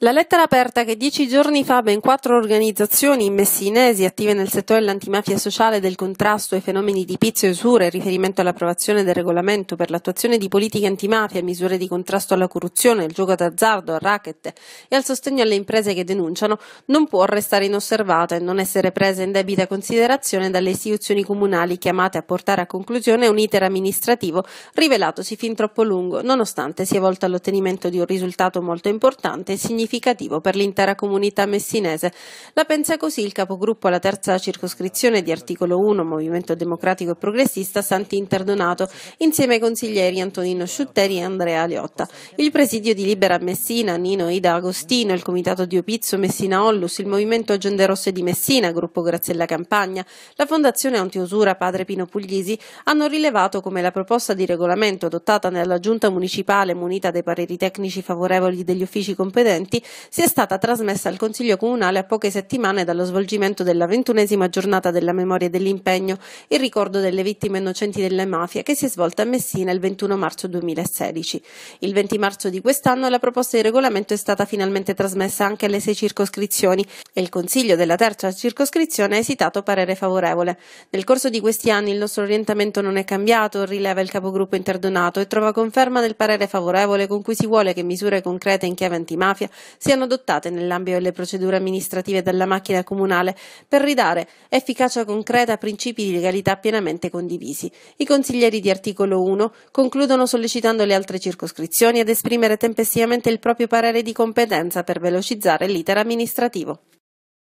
La lettera aperta che dieci giorni fa ben quattro organizzazioni messinesi attive nel settore dell'antimafia sociale del contrasto ai fenomeni di pizzo e usura in riferimento all'approvazione del regolamento per l'attuazione di politiche antimafia, misure di contrasto alla corruzione, al gioco d'azzardo, al racket e al sostegno alle imprese che denunciano, non può restare inosservata e non essere presa in debita considerazione dalle istituzioni comunali chiamate a portare a conclusione un iter amministrativo rivelatosi fin troppo lungo, nonostante sia volto all'ottenimento di un risultato molto importante e significativo significativo per l'intera comunità messinese. La pensa così il capogruppo alla terza circoscrizione di articolo 1 Movimento Democratico e Progressista Santi Interdonato, insieme ai consiglieri Antonino Sciutteri e Andrea Liotta. Il presidio di Libera Messina, Nino Ida Agostino, il comitato di Opizzo Messina Ollus, il Movimento Agende Rosse di Messina, gruppo Graziella Campagna, la Fondazione Antiusura Padre Pino Puglisi hanno rilevato come la proposta di regolamento adottata nella giunta municipale munita dei pareri tecnici favorevoli degli uffici competenti Rifiuti sia stata trasmessa al Consiglio Comunale a poche settimane dallo svolgimento della ventunesima giornata della memoria e dell'impegno in ricordo delle vittime innocenti delle mafie che si è svolta a Messina il 21 marzo 2016. Il 20 marzo di quest'anno la proposta di regolamento è stata finalmente trasmessa anche alle sei circoscrizioni e il Consiglio della terza circoscrizione ha esitato parere favorevole. Nel corso di questi anni il nostro orientamento non è cambiato, rileva il capogruppo interdonato e trova conferma del parere favorevole con cui si vuole che misure concrete in chiave antimafia siano adottate nell'ambito delle procedure amministrative della macchina comunale per ridare efficacia concreta a principi di legalità pienamente condivisi. I consiglieri di articolo 1 concludono sollecitando le altre circoscrizioni ad esprimere tempestivamente il proprio parere di competenza per velocizzare l'iter amministrativo.